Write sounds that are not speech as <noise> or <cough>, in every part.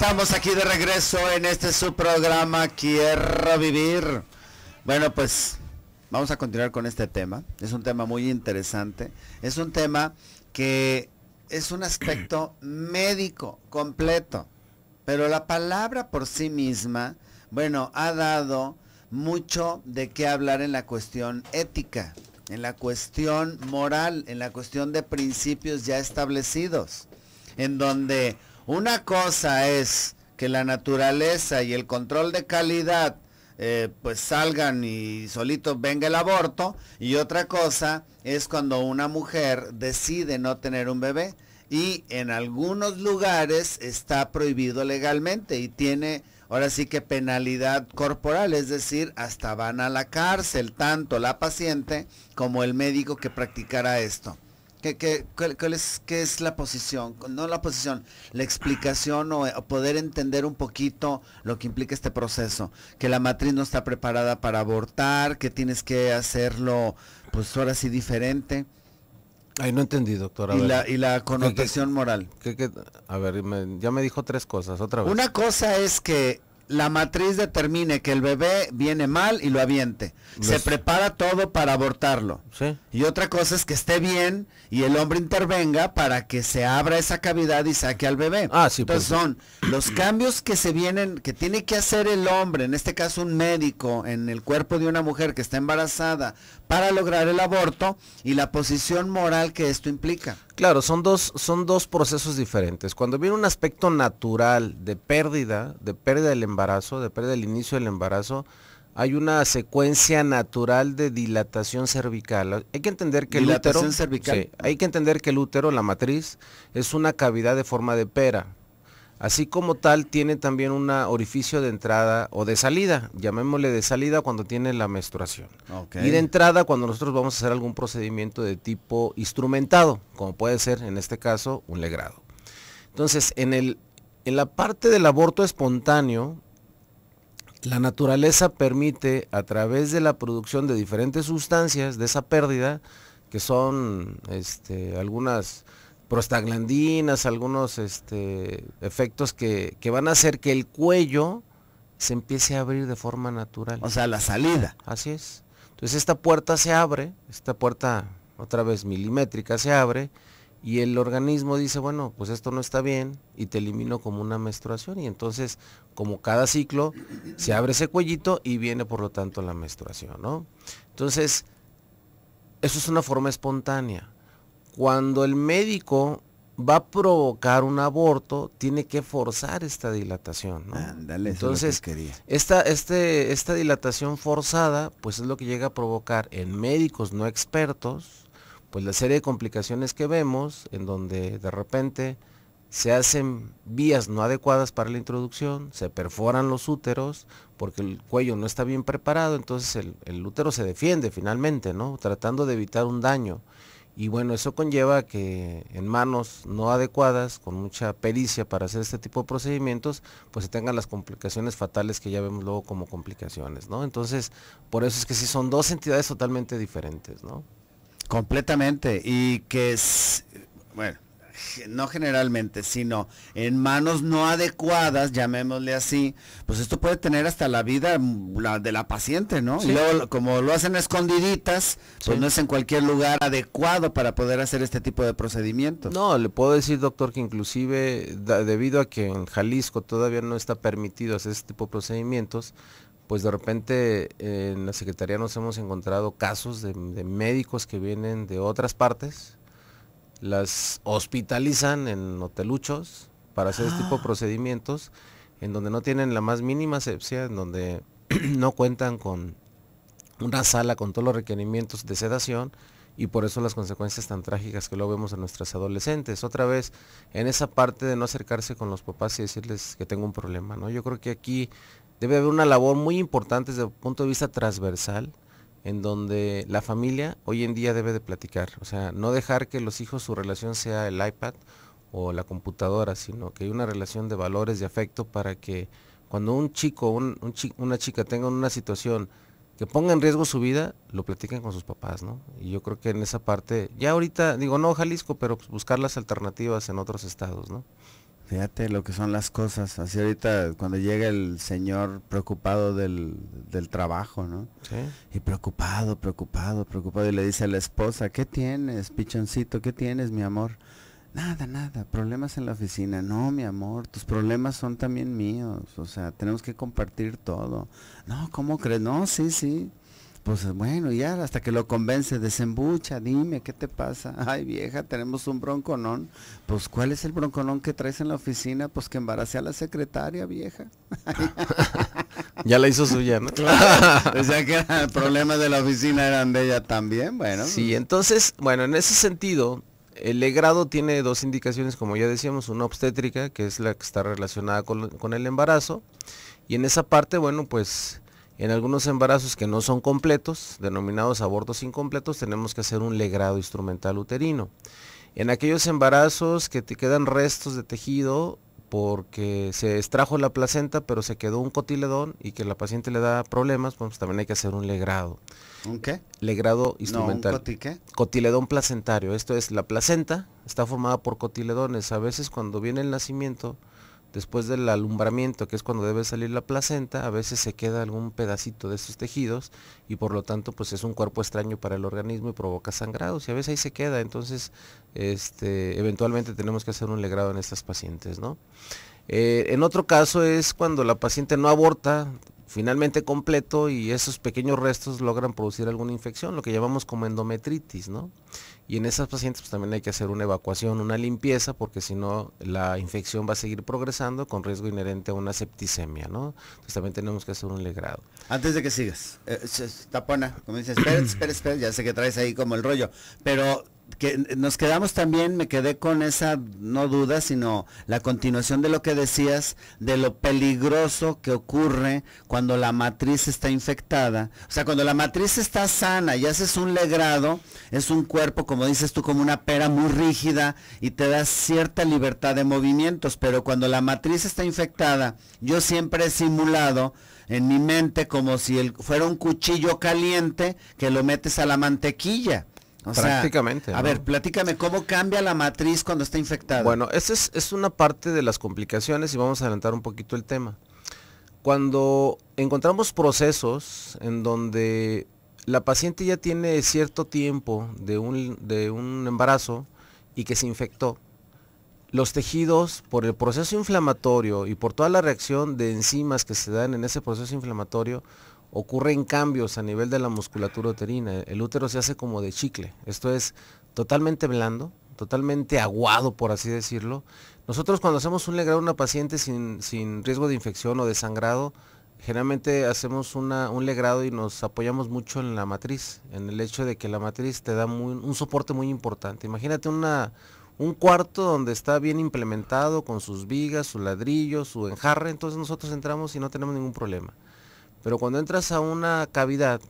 estamos aquí de regreso en este su programa Quiero Vivir. Bueno, pues vamos a continuar con este tema. Es un tema muy interesante. Es un tema que es un aspecto <clears throat> médico completo. Pero la palabra por sí misma, bueno, ha dado mucho de qué hablar en la cuestión ética, en la cuestión moral, en la cuestión de principios ya establecidos, en donde una cosa es que la naturaleza y el control de calidad eh, pues salgan y solito venga el aborto. Y otra cosa es cuando una mujer decide no tener un bebé y en algunos lugares está prohibido legalmente y tiene ahora sí que penalidad corporal, es decir, hasta van a la cárcel tanto la paciente como el médico que practicara esto. ¿Qué, qué, cuál, es, qué es la posición? No la posición, la explicación o, eh, poder entender un poquito lo que implica este proceso. Que la matriz no está preparada para abortar, que tienes que hacerlo, pues ahora sí diferente. Ay, no entendí, doctora. Y la, y la connotación moral. a ver, ya me dijo tres cosas, otra vez. Una cosa es que la matriz determine que el bebé viene mal y lo aviente. Se prepara todo para abortarlo. Y otra cosa es que esté bien y el hombre intervenga para que se abra esa cavidad y saque al bebé. Ah, sí, pues Entonces son los cambios que se vienen, que tiene que hacer el hombre, en este caso un médico, en el cuerpo de una mujer que está embarazada para lograr el aborto y la posición moral que esto implica. Claro, son dos, son dos procesos diferentes. Cuando viene un aspecto natural de pérdida, de pérdida del embarazo, de pérdida del inicio del embarazo, hay una secuencia natural de dilatación cervical. Hay que entender que el útero, hay que entender que el útero, la matriz, es una cavidad de forma de pera. Así como tal, tiene también un orificio de entrada o de salida, llamémosle de salida cuando tiene la menstruación. Y de entrada cuando nosotros vamos a hacer algún procedimiento de tipo instrumentado, como puede ser en este caso un legrado. Entonces, en, el, en la parte del aborto espontáneo, la naturaleza permite a través de la producción de diferentes sustancias de esa pérdida, que son este, algunas prostaglandinas, algunos este, efectos que, van a hacer que el cuello se empiece a abrir de forma natural. O sea, la salida. Así es. Entonces esta puerta se abre, esta puerta otra vez milimétrica se abre y el organismo dice, bueno, pues esto no está bien y te elimino como una menstruación y entonces como cada ciclo se abre ese cuellito y viene por lo tanto la menstruación, ¿no? Entonces, eso es una forma espontánea. Cuando el médico va a provocar un aborto, tiene que forzar esta dilatación. Entonces, Esta, este, esta dilatación forzada, pues es lo que llega a provocar en médicos no expertos, pues la serie de complicaciones que vemos, en donde de repente se hacen vías no adecuadas para la introducción, se perforan los úteros porque el cuello no está bien preparado, entonces el, el útero se defiende finalmente, ¿no? Tratando de evitar un daño. Y bueno, eso conlleva que en manos no adecuadas, con mucha pericia para hacer este tipo de procedimientos, pues se tengan las complicaciones fatales que ya vemos luego como complicaciones, ¿no? Entonces, por eso es que sí son dos entidades totalmente diferentes, ¿no? Completamente. Y que es, bueno, no generalmente, sino en manos no adecuadas, llamémosle así, pues esto puede tener hasta la vida mm, de la paciente, ¿no? Y luego, como lo hacen escondiditas, pues no es en cualquier lugar adecuado para poder hacer este tipo de procedimientos. No, le puedo decir, doctor, que inclusive debido a que en Jalisco todavía no está permitido hacer este tipo de procedimientos, pues de repente eh, en la Secretaría nos hemos encontrado casos de médicos que vienen de otras partes, las hospitalizan en hoteluchos para hacer este tipo de ah. procedimientos en donde no tienen la más mínima asepsia, en donde <clears throat> no cuentan con una sala con todos los requerimientos de sedación y por eso las consecuencias tan trágicas que lo vemos en nuestras adolescentes. Otra vez, en esa parte de no acercarse con los papás y decirles que tengo un problema, ¿no? Yo creo que aquí debe haber una labor muy importante desde el punto de vista transversal en donde la familia hoy en día debe de platicar, o sea, no dejar que los hijos su relación sea el iPad o la computadora, sino que hay una relación de valores, de afecto para que cuando un chico, una chica tenga una situación que ponga en riesgo su vida, lo platiquen con sus papás, ¿no? Y yo creo que en esa parte, ya ahorita, digo, no Jalisco, pero pues, buscar las alternativas en otros estados, ¿no? Fíjate lo que son las cosas. Así ahorita cuando llega el señor preocupado del, trabajo, ¿no? Sí. Y preocupado, preocupado, preocupado. Y le dice a la esposa, ¿qué tienes, pichoncito? ¿Qué tienes, mi amor? Nada, nada, problemas en la oficina. No, mi amor, tus problemas son también míos. O sea, tenemos que compartir todo. No, ¿cómo crees? No, sí, sí. Pues bueno, ya hasta que lo convence, desembucha, dime, ¿qué te pasa? <laughs> Ay vieja, tenemos un bronconón. Pues ¿cuál es el bronconón que traes en la oficina? Pues que embaracé a la secretaria vieja. <laughs> ya la hizo suya, ¿no? Claro. <laughs> O sea que el problema de la oficina eran de ella también, bueno. Sí, entonces, bueno, en ese sentido, el legrado tiene dos indicaciones, como ya decíamos, una obstétrica, que es la que está relacionada con el embarazo. Y en esa parte, bueno, pues en algunos embarazos que no son completos, denominados abortos incompletos, tenemos que hacer un legrado instrumental uterino. En aquellos embarazos que te quedan restos de tejido porque se extrajo la placenta pero se quedó un cotiledón y que la paciente le da problemas, pues también hay que hacer un legrado. ¿Un qué? Legrado instrumental. No, ¿un Cotiledón placentario. Esto es, la placenta está formada por cotiledones. A veces cuando viene el nacimiento, después del alumbramiento, que es cuando debe salir la placenta, a veces se queda algún pedacito de esos tejidos y por lo tanto pues es un cuerpo extraño para el organismo y provoca sangrados y a veces ahí se queda, entonces este, eventualmente tenemos que hacer un legrado en estas pacientes. ¿no? Eh, en otro caso es cuando la paciente no aborta finalmente completo y esos pequeños restos logran producir alguna infección, lo que llamamos como endometritis, ¿no? Y en esas pacientes pues, también hay que hacer una evacuación, una limpieza, porque si no la infección va a seguir progresando con riesgo inherente a una septicemia, ¿no? Entonces también tenemos que hacer un legrado. Antes de que sigas, eh, tapona, como dices, espera, espera, espera, ya sé que traes ahí como el rollo, pero nos quedamos también, me quedé con esa, no duda, sino la continuación de lo que decías, de lo peligroso que ocurre cuando la matriz está infectada. O sea, cuando la matriz está sana y haces un legrado, es un cuerpo, como dices tú, como una pera muy rígida y te da cierta libertad de movimientos, pero cuando la matriz está infectada, yo siempre he simulado en mi mente como si fuera un cuchillo caliente que lo metes a la mantequilla. Prácticamente. a ver, platícame, ¿cómo cambia la matriz cuando está infectada? Bueno, esa es, una parte de las complicaciones y vamos a adelantar un poquito el tema. Cuando encontramos procesos en donde la paciente ya tiene cierto tiempo de de un embarazo y que se infectó, los tejidos, por el proceso inflamatorio y por toda la reacción de enzimas que se dan en ese proceso inflamatorio, ocurren cambios a nivel de la musculatura uterina. El útero se hace como de chicle, esto es totalmente blando, totalmente aguado, por así decirlo. Nosotros cuando hacemos un legrado a una paciente sin, riesgo de infección o de sangrado, generalmente hacemos un legrado y nos apoyamos mucho en la matriz, en el hecho de que la matriz te da un soporte muy importante. Imagínate un cuarto donde está bien implementado con sus vigas, su ladrillo, su enjarre, entonces nosotros entramos y no tenemos ningún problema. Pero cuando entras a una cavidad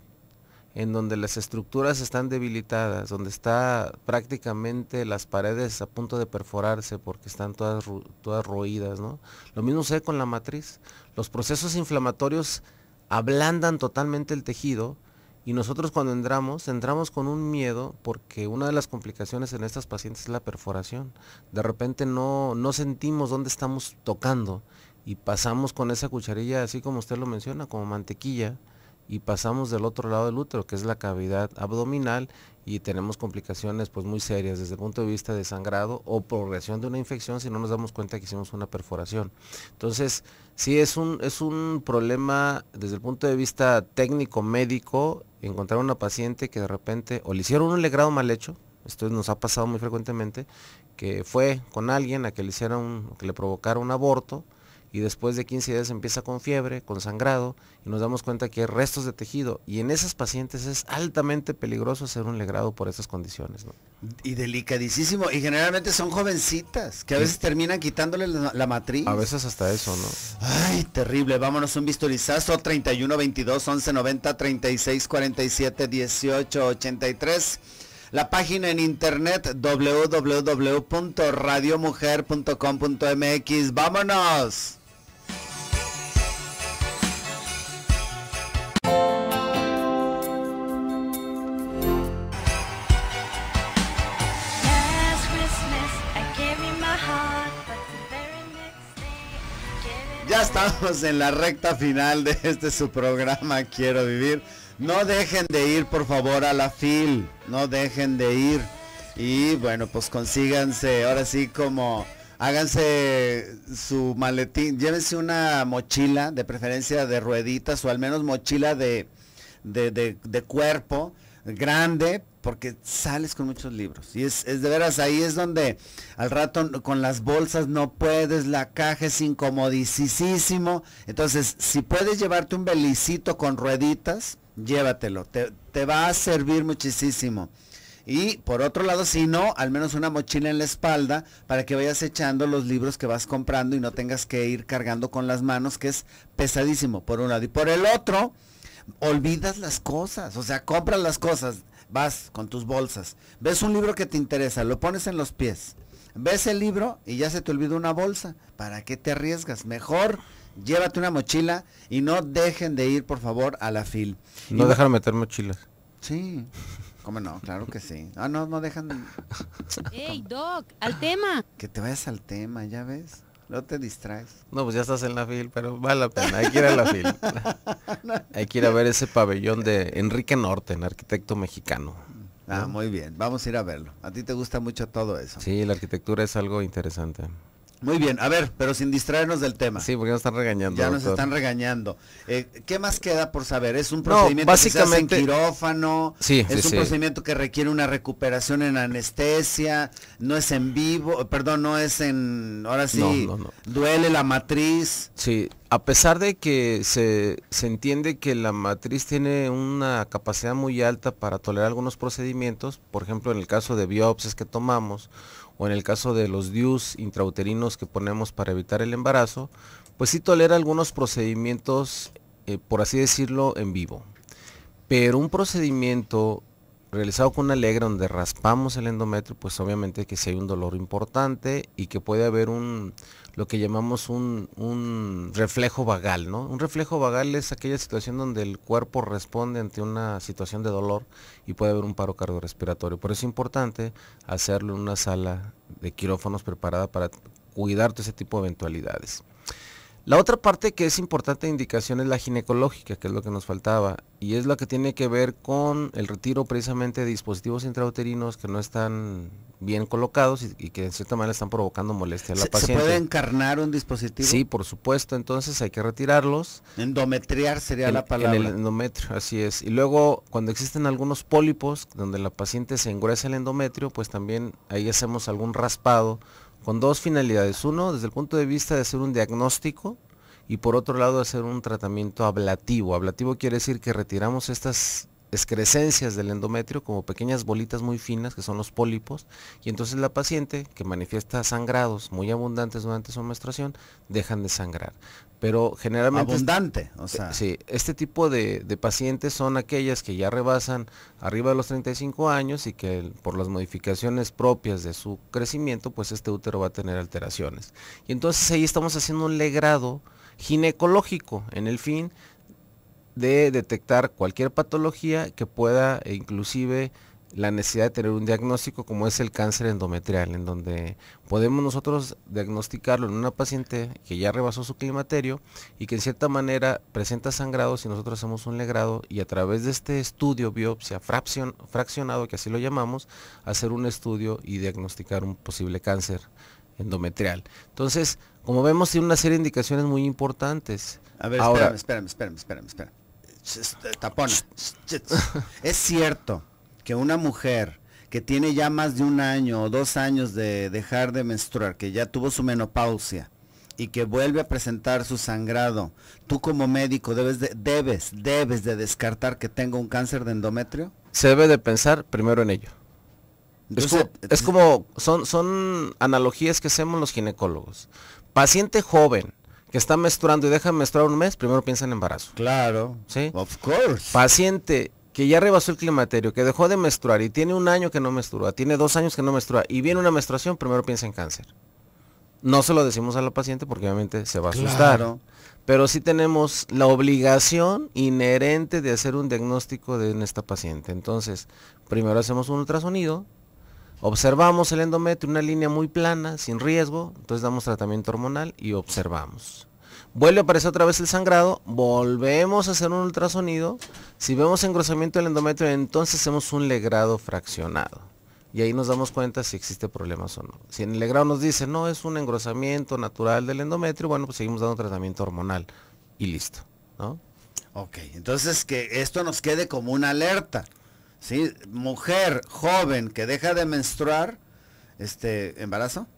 en donde las estructuras están debilitadas, donde está prácticamente las paredes a punto de perforarse porque están todas, todas roídas, ¿no? Lo mismo sucede con la matriz. Los procesos inflamatorios ablandan totalmente el tejido y nosotros cuando entramos, entramos con un miedo porque una de las complicaciones en estas pacientes es la perforación. De repente no, no sentimos dónde estamos tocando y pasamos con esa cucharilla, así como usted lo menciona, como mantequilla, y pasamos del otro lado del útero, que es la cavidad abdominal, y tenemos complicaciones pues muy serias desde el punto de vista de sangrado o progresión de una infección si no nos damos cuenta que hicimos una perforación. Entonces, sí es un, es un problema desde el punto de vista técnico-médico encontrar una paciente que de repente o le hicieron un legrado mal hecho, esto nos ha pasado muy frecuentemente, que fue con alguien a que le hicieron, que le provocaron un aborto, y después de 15 días empieza con fiebre, con sangrado y nos damos cuenta que hay restos de tejido y en esas pacientes es altamente peligroso hacer un legrado por esas condiciones. ¿no? Y delicadísimo y generalmente son jovencitas que a veces terminan quitándole la, matriz. A veces hasta eso, ¿no? Ay, terrible, vámonos un bisturizazo. 31 22 11 90 36 47 18 83 la página en internet www.radiomujer.com.mx. ¡Vámonos! Ya estamos en la recta final de este su programa Quiero Vivir. No dejen de ir, por favor, a la FIL. No dejen de ir. Y bueno, pues consíganse, ahora sí como háganse su maletín, llévense una mochila, de preferencia de rueditas o al menos mochila de, de cuerpo grande porque sales con muchos libros. Y es, de veras, ahí es donde al rato con las bolsas no puedes, la caja es incomodicísimo. Entonces, si puedes llevarte un belicito con rueditas, llévatelo. Te, te va a servir muchísimo. Y por otro lado, si no, al menos una mochila en la espalda para que vayas echando los libros que vas comprando y no tengas que ir cargando con las manos, que es pesadísimo por un lado. Y por el otro, olvidas las cosas, o sea, compras las cosas, vas con tus bolsas, ves un libro que te interesa, lo pones en los pies, ves el libro y ya se te olvidó una bolsa, ¿para qué te arriesgas? Mejor llévate una mochila y no dejen de ir, por favor, a la fil. No dejan meter mochilas. Sí. ¿Cómo no? Claro que sí. Ah, no, no dejan. ¡Ey, Doc! ¡Al tema! Que te vayas al tema, ya ves. No te distraes. No, pues ya estás en la fil, pero vale la pena. Hay que ir a la fil. <laughs> Hay que ir a ver ese pabellón de Enrique Norten, arquitecto mexicano. Ah, muy bien. Vamos a ir a verlo. A ti te gusta mucho todo eso. Sí, la arquitectura es algo interesante. Muy bien, a ver, pero sin distraernos del tema. Sí, porque nos están regañando. Ya nos están regañando. Eh, ¿Qué más queda por saber? ¿Es un procedimiento básicamente, que se hace quirófano? Sí, ¿Es un procedimiento que requiere una recuperación en anestesia? ¿No es en vivo? Perdón, no es en... Ahora sí, duele la matriz. Sí, a pesar de que se, entiende que la matriz tiene una capacidad muy alta para tolerar algunos procedimientos, por ejemplo en el caso de biopsias que tomamos o en el caso de los DIUs intrauterinos que ponemos para evitar el embarazo, pues sí tolera algunos procedimientos, eh, por así decirlo, en vivo. Pero un procedimiento realizado con una alegra donde raspamos el endometrio, pues obviamente que si hay un dolor importante y que puede haber un lo que llamamos un, reflejo vagal, ¿no? Un reflejo vagal es aquella situación donde el cuerpo responde ante una situación de dolor y puede haber un paro cardiorrespiratorio. Por eso es importante hacerlo en una sala de quirófanos preparada para cuidar todo ese tipo de eventualidades. La otra parte que es importante de indicación es la ginecológica, que es lo que nos faltaba, y es lo que tiene que ver con el retiro precisamente de dispositivos intrauterinos que no están bien colocados y, que en cierta manera están provocando molestia a la paciente. ¿Se puede encarnar un dispositivo? Sí, por supuesto, entonces hay que retirarlos. Endometriar sería la palabra. En el endometrio, así es. Y luego, cuando existen algunos pólipos donde la paciente se engresa el endometrio, pues también ahí hacemos algún raspado con dos finalidades. Uno, desde el punto de vista de hacer un diagnóstico y por otro lado hacer un tratamiento ablativo. Ablativo quiere decir que retiramos estas excrescencias del endometrio como pequeñas bolitas muy finas que son los pólipos y entonces la paciente que manifiesta sangrados muy abundantes durante su menstruación dejan de sangrar pero generalmente... Abundante, o sea. Sí, este tipo de, pacientes son aquellas que ya rebasan arriba de los 35 años y que por las modificaciones propias de su crecimiento, pues este útero va a tener alteraciones. Y entonces ahí estamos haciendo un legrado ginecológico en el fin de detectar cualquier patología que pueda e inclusive la necesidad de tener un diagnóstico como es el cáncer endometrial, en donde podemos nosotros diagnosticarlo en una paciente que ya rebasó su climaterio y que en cierta manera presenta sangrado si nosotros hacemos un legrado y a través de este estudio, biopsia fraccionado, que así lo llamamos, hacer un estudio y diagnosticar un posible cáncer endometrial. Entonces, como vemos, tiene una serie de indicaciones muy importantes. A ver, Ahora, espérame, espérame, espérame, espérame, es cierto que una mujer que tiene ya más de un año o dos años de dejar de menstruar, que ya tuvo su menopausia y que vuelve a presentar su sangrado, tú como médico debes de, debes, debes de descartar que tenga un cáncer de endometrio? Se debe de pensar primero en ello. Es como, son, son analogías que hacemos los ginecólogos. Paciente joven que está menstruando y deja menstruar un mes, primero piensa en embarazo. Claro. ¿Sí? Of course. Paciente que ya rebasó el climaterio, que dejó de menstruar y tiene un año que no menstrua, tiene dos años que no menstrua y viene una menstruación, primero piensa en cáncer. No se lo decimos a la paciente porque obviamente se va a asustar. Pero sí tenemos la obligación inherente de hacer un diagnóstico de esta paciente. Entonces, primero hacemos un ultrasonido, observamos el endometrio, una línea muy plana, sin riesgo, entonces damos tratamiento hormonal y observamos vuelve a aparecer otra vez el sangrado, volvemos a hacer un ultrasonido, si vemos engrosamiento del endometrio, entonces hacemos un legrado fraccionado. Y ahí nos damos cuenta si existe problemas o no. Si en el legrado nos dice, no, es un engrosamiento natural del endometrio, bueno, pues seguimos dando tratamiento hormonal y listo, Ok, entonces que esto nos quede como una alerta. ¿sí? Mujer joven que deja de menstruar, este, embarazo,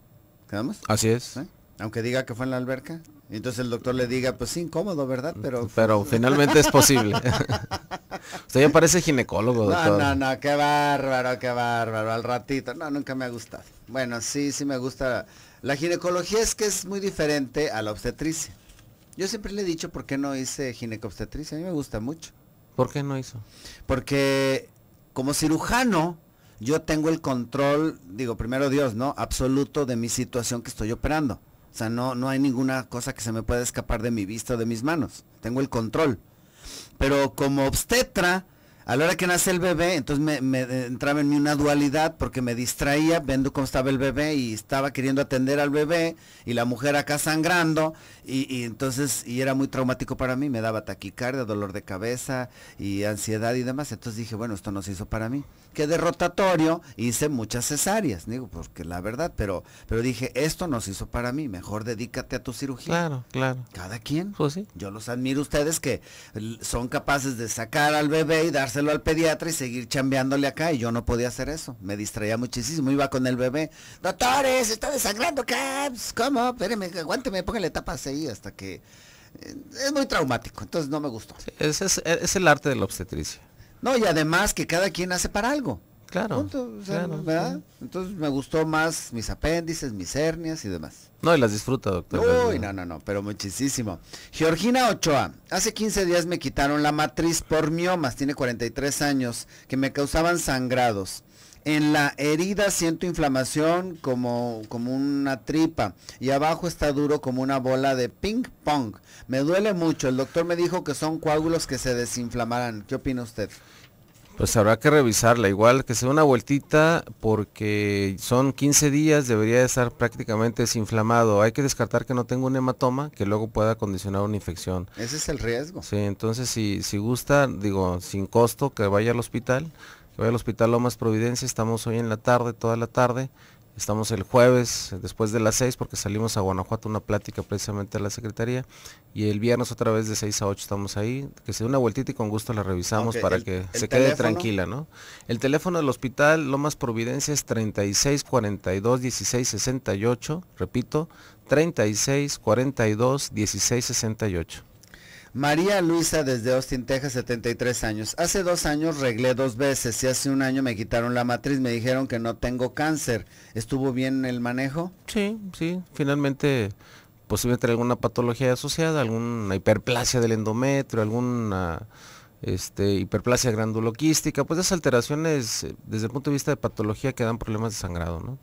¿quedamos? Así es. Aunque diga que fue en la alberca, entonces el doctor le diga, pues sí, incómodo, ¿verdad? Pero, mm, Pero pues, finalmente es posible. <laughs> Usted ya parece ginecólogo, doctor. No, no, no, qué bárbaro, qué bárbaro. Al ratito, no, nunca me ha gustado. Bueno, sí, sí me gusta. La ginecología es que es muy diferente a la obstetricia. Yo siempre le he dicho por qué no hice ginecobstetricia, a mí me gusta mucho. ¿Por qué no hizo? Porque como cirujano, yo tengo el control, digo, primero Dios, ¿no? Absoluto de mi situación que estoy operando. O sea, no, no hay ninguna cosa que se me pueda escapar de mi vista o de mis manos. Tengo el control. Pero como obstetra, a la hora que nace el bebé, entonces me, eh, entraba en mí una dualidad porque me distraía viendo cómo estaba el bebé y estaba queriendo atender al bebé y la mujer acá sangrando y, entonces y era muy traumático para mí, me daba taquicardia, dolor de cabeza y ansiedad y demás. Entonces dije, bueno, esto no se hizo para mí. qué derrotatorio hice muchas cesáreas, digo, porque la verdad, pero, pero dije, esto no se hizo para mí, mejor dedícate a tu cirugía. Claro, claro. Cada quien. Pues Yo los admiro ustedes que son capaces de sacar al bebé y darse hacerlo al pediatra y seguir chambeándole acá y yo no podía hacer eso. Me distraía muchísimo, iba con el bebé. Doctores, está desangrando caps. Pues, ¿Cómo? Espérenme, aguánteme, póngale tapas ahí hasta que... Eh, es muy traumático, entonces no me gustó. ese es, e, es el arte de la obstetricia. No, y además que cada quien hace para algo. Claro. Entonces me gustó más mis apéndices, mis hernias y demás. No, y las disfruta, doctor. Uy, no, no, no, pero muchísimo. Georgina Ochoa, hace 15 días me quitaron la matriz por miomas, tiene 43 años, que me causaban sangrados. En la herida siento inflamación como, como una tripa y abajo está duro como una bola de ping pong. Me duele mucho. El doctor me dijo que son coágulos que se desinflamarán. ¿Qué opina usted? Pues habrá que revisarla, igual que sea una vueltita porque son 15 días, debería estar prácticamente desinflamado. Hay que descartar que no tenga un hematoma que luego pueda condicionar una infección. Ese es el riesgo. Sí, entonces si, si gusta, digo, sin costo, que vaya al hospital, que vaya al hospital Lomas Providencia, estamos hoy en la tarde, toda la tarde, Estamos el jueves eh, después de las 6 porque salimos a Guanajuato una plática precisamente a la Secretaría y el viernes otra vez de 6 a 8 estamos ahí. Que se dé una vueltita y con gusto la revisamos para que se quede tranquila, ¿no? El teléfono del hospital Lomas Providencia es 3642-1668, repito, 3642-1668. María Luisa desde Austin, Texas, 73 años. Hace dos años reglé dos veces y hace un año me quitaron la matriz. Me dijeron que no tengo cáncer. ¿Estuvo bien el manejo? Sí, sí. Finalmente posiblemente pues, alguna patología asociada, alguna hiperplasia del endometrio, alguna este, hiperplasia granduloquística, pues esas alteraciones eh, desde el punto de vista de patología que dan problemas de sangrado, ¿no?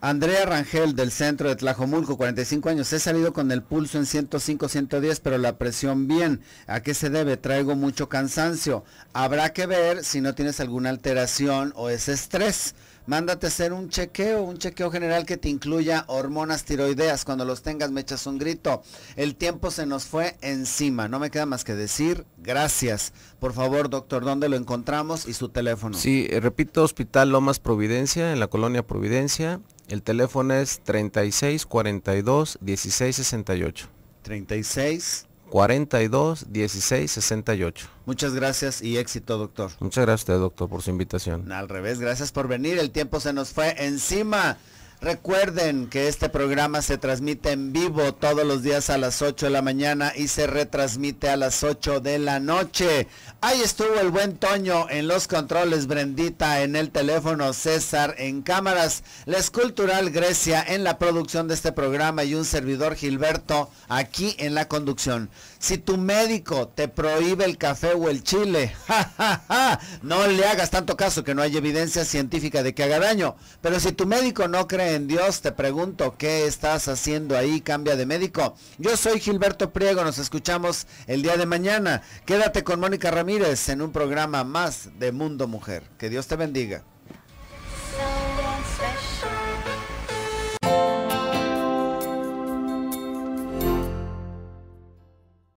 Andrea Rangel del centro de Tlajomulco, 45 años. He salido con el pulso en 105, 110, pero la presión bien. ¿A qué se debe? Traigo mucho cansancio. Habrá que ver si no tienes alguna alteración o es estrés. Mándate hacer un chequeo, un chequeo general que te incluya hormonas tiroideas. Cuando los tengas me echas un grito. El tiempo se nos fue encima. No me queda más que decir gracias. Por favor, doctor, ¿dónde lo encontramos y su teléfono? Sí, eh, repito, Hospital Lomas Providencia, en la colonia Providencia. El teléfono es 36 42 16 68. 36 42 16 68. Muchas gracias y éxito, doctor. Muchas gracias, doctor, por su invitación. Al revés, gracias por venir. El tiempo se nos fue encima. Recuerden que este programa se transmite en vivo todos los días a las 8 de la mañana y se retransmite a las 8 de la noche. Ahí estuvo el buen Toño en los controles, Brendita en el teléfono, César en cámaras, la escultural Grecia en la producción de este programa y un servidor Gilberto aquí en la conducción. Si tu médico te prohíbe el café o el chile, <laughs> ja, no le hagas tanto caso que no hay evidencia científica de que haga daño. Pero si tu médico no cree en Dios, te pregunto, ¿qué estás haciendo ahí? Cambia de médico. Yo soy Gilberto Priego, nos escuchamos el día de mañana. Quédate con Mónica Ramírez en un programa más de Mundo Mujer. Que Dios te bendiga.